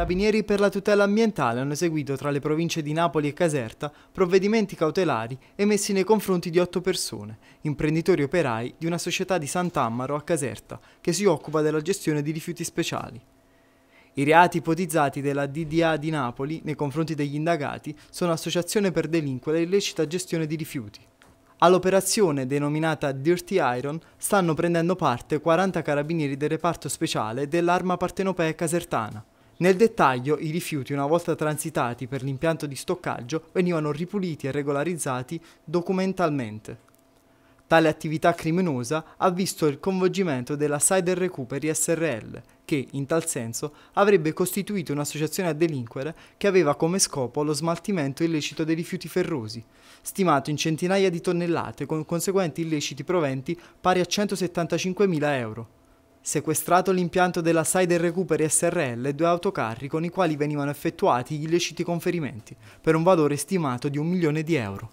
Carabinieri per la tutela ambientale hanno eseguito tra le province di Napoli e Caserta provvedimenti cautelari emessi nei confronti di otto persone, imprenditori operai di una società di Sant'Ammaro a Caserta che si occupa della gestione di rifiuti speciali. I reati ipotizzati della DDA di Napoli nei confronti degli indagati sono associazione per delinquere e illecita gestione di rifiuti. All'operazione denominata Dirty Iron stanno prendendo parte 40 carabinieri del reparto speciale dell'arma partenopea casertana, nel dettaglio, i rifiuti, una volta transitati per l'impianto di stoccaggio, venivano ripuliti e regolarizzati documentalmente. Tale attività criminosa ha visto il coinvolgimento della Cider Recovery SRL, che, in tal senso, avrebbe costituito un'associazione a delinquere che aveva come scopo lo smaltimento illecito dei rifiuti ferrosi, stimato in centinaia di tonnellate con conseguenti illeciti proventi pari a 175.000 euro. Sequestrato l'impianto della Sider Recuperi SRL e due autocarri con i quali venivano effettuati gli illeciti conferimenti, per un valore stimato di un milione di euro.